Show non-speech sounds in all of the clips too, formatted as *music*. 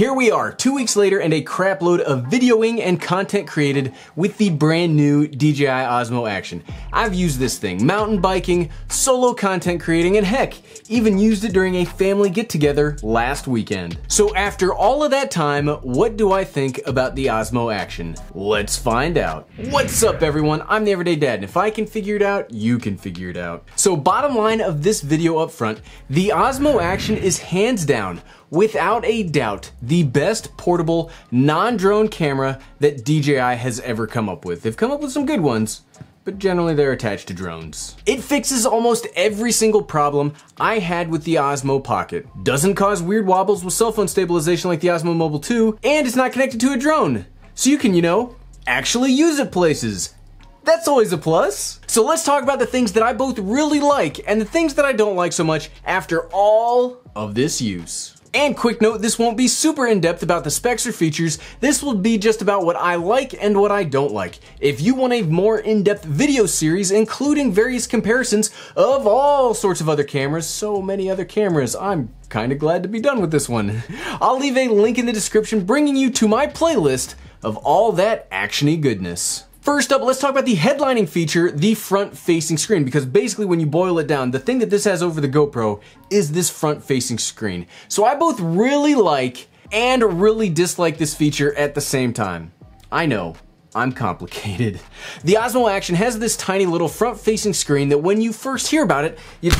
Here we are, two weeks later and a crapload of videoing and content created with the brand new DJI Osmo Action. I've used this thing mountain biking, solo content creating, and heck, even used it during a family get together last weekend. So after all of that time, what do I think about the Osmo Action? Let's find out. What's up everyone, I'm the Everyday Dad, and if I can figure it out, you can figure it out. So bottom line of this video up front, the Osmo Action is hands down without a doubt, the best portable non-drone camera that DJI has ever come up with. They've come up with some good ones, but generally they're attached to drones. It fixes almost every single problem I had with the Osmo Pocket. Doesn't cause weird wobbles with cell phone stabilization like the Osmo Mobile 2, and it's not connected to a drone. So you can, you know, actually use it places. That's always a plus. So let's talk about the things that I both really like and the things that I don't like so much after all of this use. And quick note, this won't be super in-depth about the specs or features, this will be just about what I like and what I don't like. If you want a more in-depth video series, including various comparisons of all sorts of other cameras, so many other cameras, I'm kinda glad to be done with this one. *laughs* I'll leave a link in the description bringing you to my playlist of all that actiony goodness. First up, let's talk about the headlining feature, the front-facing screen, because basically when you boil it down, the thing that this has over the GoPro is this front-facing screen. So I both really like and really dislike this feature at the same time. I know, I'm complicated. The Osmo Action has this tiny little front-facing screen that when you first hear about it, you,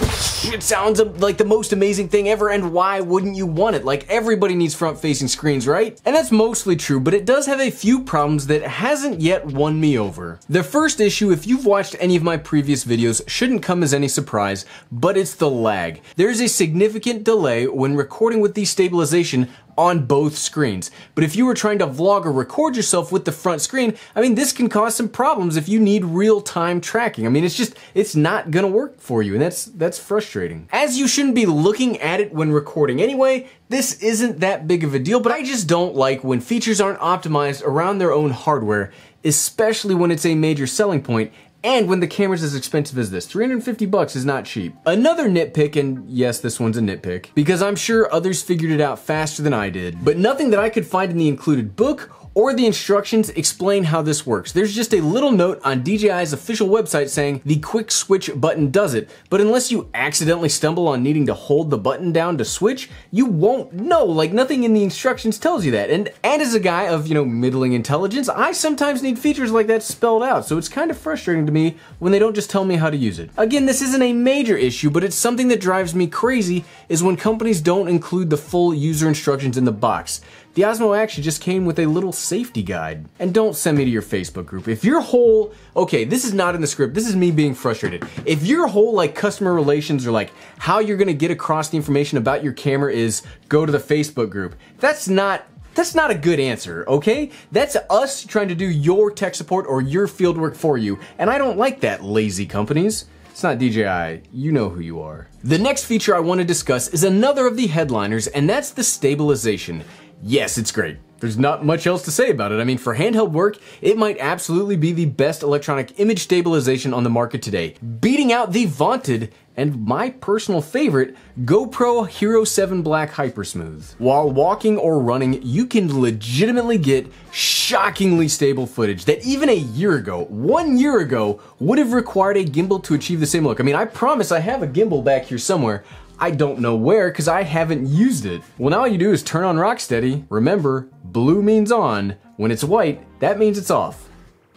it sounds um, like the most amazing thing ever, and why wouldn't you want it? Like, everybody needs front-facing screens, right? And that's mostly true, but it does have a few problems that hasn't yet won me over. The first issue, if you've watched any of my previous videos, shouldn't come as any surprise, but it's the lag. There's a significant delay when recording with the stabilization on both screens. But if you were trying to vlog or record yourself with the front screen, I mean, this can cause some problems if you need real-time tracking. I mean, it's just, it's not gonna work for you, and that's, that's frustrating. As you shouldn't be looking at it when recording anyway, this isn't that big of a deal, but I just don't like when features aren't optimized around their own hardware, especially when it's a major selling point and when the camera's as expensive as this, 350 bucks is not cheap. Another nitpick, and yes, this one's a nitpick, because I'm sure others figured it out faster than I did, but nothing that I could find in the included book or the instructions explain how this works. There's just a little note on DJI's official website saying the quick switch button does it, but unless you accidentally stumble on needing to hold the button down to switch, you won't know, like nothing in the instructions tells you that. And, and as a guy of, you know, middling intelligence, I sometimes need features like that spelled out, so it's kind of frustrating to me when they don't just tell me how to use it. Again, this isn't a major issue, but it's something that drives me crazy is when companies don't include the full user instructions in the box. The Osmo actually just came with a little safety guide. And don't send me to your Facebook group. If your whole, okay, this is not in the script, this is me being frustrated. If your whole like customer relations or like how you're gonna get across the information about your camera is go to the Facebook group, that's not that's not a good answer, okay? That's us trying to do your tech support or your field work for you, and I don't like that, lazy companies. It's not DJI, you know who you are. The next feature I wanna discuss is another of the headliners, and that's the stabilization yes, it's great. There's not much else to say about it. I mean, for handheld work, it might absolutely be the best electronic image stabilization on the market today, beating out the vaunted and my personal favorite, GoPro Hero 7 Black Hypersmooth. While walking or running, you can legitimately get shockingly stable footage that even a year ago, one year ago, would have required a gimbal to achieve the same look. I mean, I promise I have a gimbal back here somewhere. I don't know where because I haven't used it. Well, now all you do is turn on Rocksteady. Remember, blue means on. When it's white, that means it's off.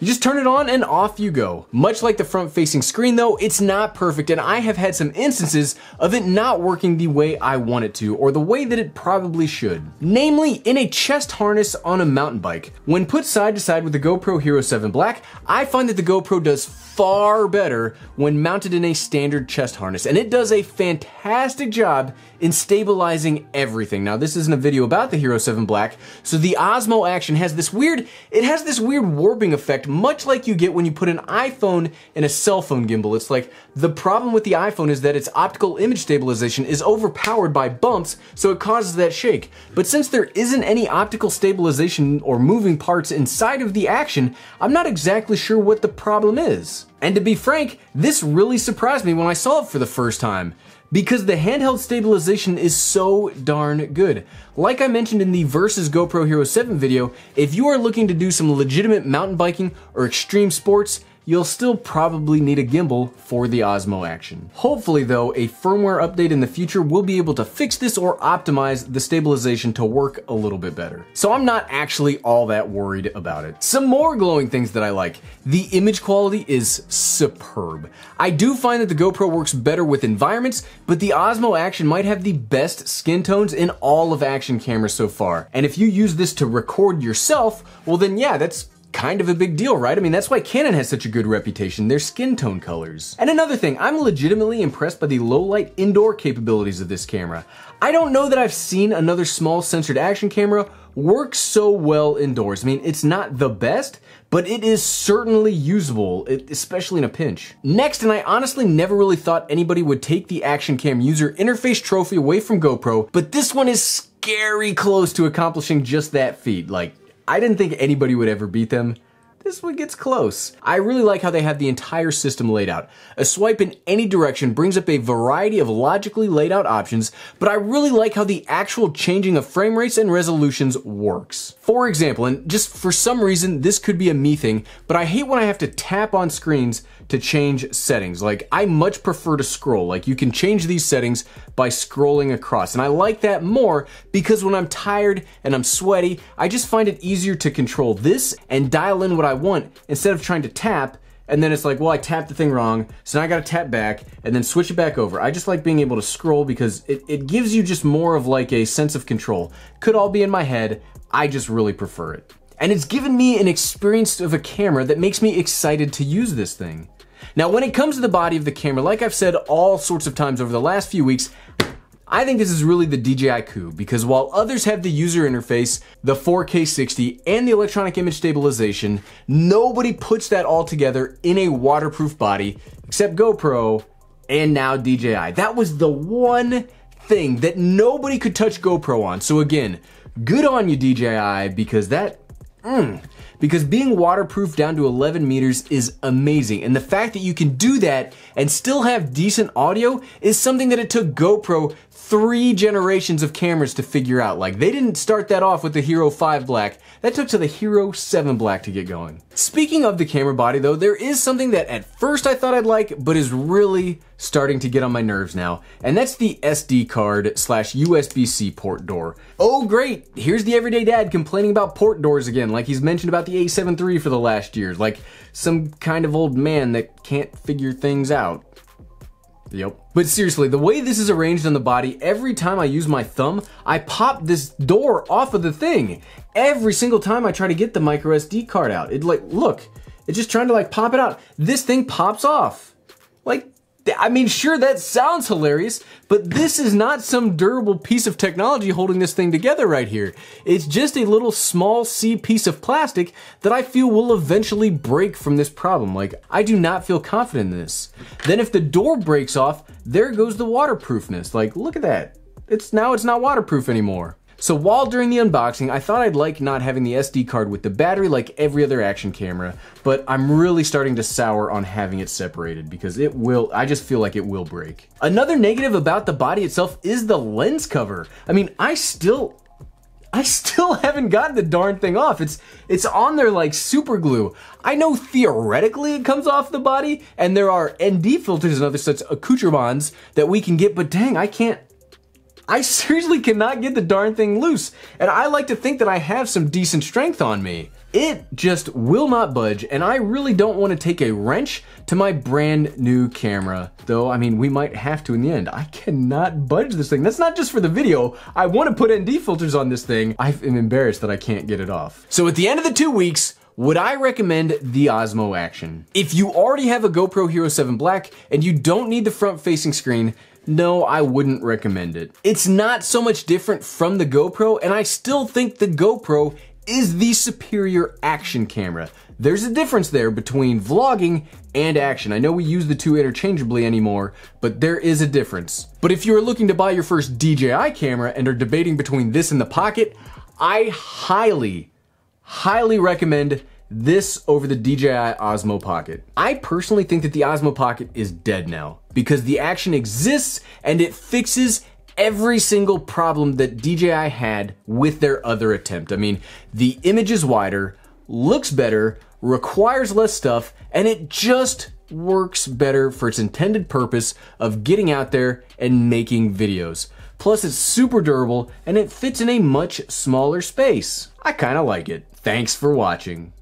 You just turn it on and off you go. Much like the front facing screen though, it's not perfect and I have had some instances of it not working the way I want it to or the way that it probably should. Namely, in a chest harness on a mountain bike. When put side to side with the GoPro Hero 7 Black, I find that the GoPro does far better when mounted in a standard chest harness and it does a fantastic job in stabilizing everything. Now this isn't a video about the Hero 7 Black, so the Osmo Action has this weird, it has this weird warping effect much like you get when you put an iPhone in a cell phone gimbal. It's like the problem with the iPhone is that its optical image stabilization is overpowered by bumps, so it causes that shake. But since there isn't any optical stabilization or moving parts inside of the action, I'm not exactly sure what the problem is. And to be frank, this really surprised me when I saw it for the first time because the handheld stabilization is so darn good. Like I mentioned in the Versus GoPro Hero 7 video, if you are looking to do some legitimate mountain biking or extreme sports, you'll still probably need a gimbal for the Osmo action. Hopefully though, a firmware update in the future will be able to fix this or optimize the stabilization to work a little bit better. So I'm not actually all that worried about it. Some more glowing things that I like. The image quality is superb. I do find that the GoPro works better with environments, but the Osmo Action might have the best skin tones in all of action cameras so far. And if you use this to record yourself, well then yeah, that's kind of a big deal, right? I mean, that's why Canon has such a good reputation, their skin tone colors. And another thing, I'm legitimately impressed by the low light indoor capabilities of this camera. I don't know that I've seen another small censored action camera work so well indoors. I mean, it's not the best, but it is certainly usable, especially in a pinch. Next, and I honestly never really thought anybody would take the Action Cam user interface trophy away from GoPro, but this one is scary close to accomplishing just that feat. Like, I didn't think anybody would ever beat them. This one gets close. I really like how they have the entire system laid out. A swipe in any direction brings up a variety of logically laid out options, but I really like how the actual changing of frame rates and resolutions works. For example, and just for some reason, this could be a me thing, but I hate when I have to tap on screens to change settings. Like I much prefer to scroll. Like you can change these settings by scrolling across. And I like that more because when I'm tired and I'm sweaty, I just find it easier to control this and dial in what I want instead of trying to tap and then it's like, well, I tapped the thing wrong, so now I gotta tap back and then switch it back over. I just like being able to scroll because it, it gives you just more of like a sense of control. Could all be in my head, I just really prefer it. And it's given me an experience of a camera that makes me excited to use this thing. Now, when it comes to the body of the camera, like I've said all sorts of times over the last few weeks, I think this is really the DJI coup because while others have the user interface, the 4K 60, and the electronic image stabilization, nobody puts that all together in a waterproof body except GoPro and now DJI. That was the one thing that nobody could touch GoPro on. So again, good on you DJI because that Mm. Because being waterproof down to 11 meters is amazing. And the fact that you can do that and still have decent audio is something that it took GoPro three generations of cameras to figure out. Like, they didn't start that off with the Hero 5 Black. That took to the Hero 7 Black to get going. Speaking of the camera body though, there is something that at first I thought I'd like, but is really starting to get on my nerves now, and that's the SD card slash USB-C port door. Oh great, here's the everyday dad complaining about port doors again, like he's mentioned about the A7 III for the last year, like some kind of old man that can't figure things out. Yep. But seriously, the way this is arranged on the body, every time I use my thumb, I pop this door off of the thing. Every single time I try to get the micro SD card out. It like, look, it's just trying to like pop it out. This thing pops off. Like, I mean, sure, that sounds hilarious, but this is not some durable piece of technology holding this thing together right here. It's just a little small C piece of plastic that I feel will eventually break from this problem. Like, I do not feel confident in this. Then if the door breaks off, there goes the waterproofness. Like, look at that. It's now it's not waterproof anymore. So while during the unboxing, I thought I'd like not having the SD card with the battery like every other action camera, but I'm really starting to sour on having it separated because it will, I just feel like it will break. Another negative about the body itself is the lens cover. I mean, I still I still *laughs* haven't gotten the darn thing off. It's it's on there like super glue. I know theoretically it comes off the body, and there are ND filters and other such accoutrements that we can get, but dang, I can't I *laughs* seriously cannot get the darn thing loose, and I like to think that I have some decent strength on me. It just will not budge, and I really don't want to take a wrench to my brand new camera. Though, I mean, we might have to in the end. I cannot budge this thing. That's not just for the video. I want to put ND filters on this thing. I am embarrassed that I can't get it off. So at the end of the two weeks, would I recommend the Osmo Action? If you already have a GoPro Hero 7 Black and you don't need the front-facing screen, no, I wouldn't recommend it. It's not so much different from the GoPro, and I still think the GoPro is the superior action camera. There's a difference there between vlogging and action. I know we use the two interchangeably anymore, but there is a difference. But if you are looking to buy your first DJI camera and are debating between this and the Pocket, I highly, highly recommend this over the DJI Osmo Pocket. I personally think that the Osmo Pocket is dead now because the action exists and it fixes every single problem that DJI had with their other attempt. I mean, the image is wider, looks better, requires less stuff, and it just works better for its intended purpose of getting out there and making videos. Plus, it's super durable and it fits in a much smaller space. I kinda like it. Thanks for watching.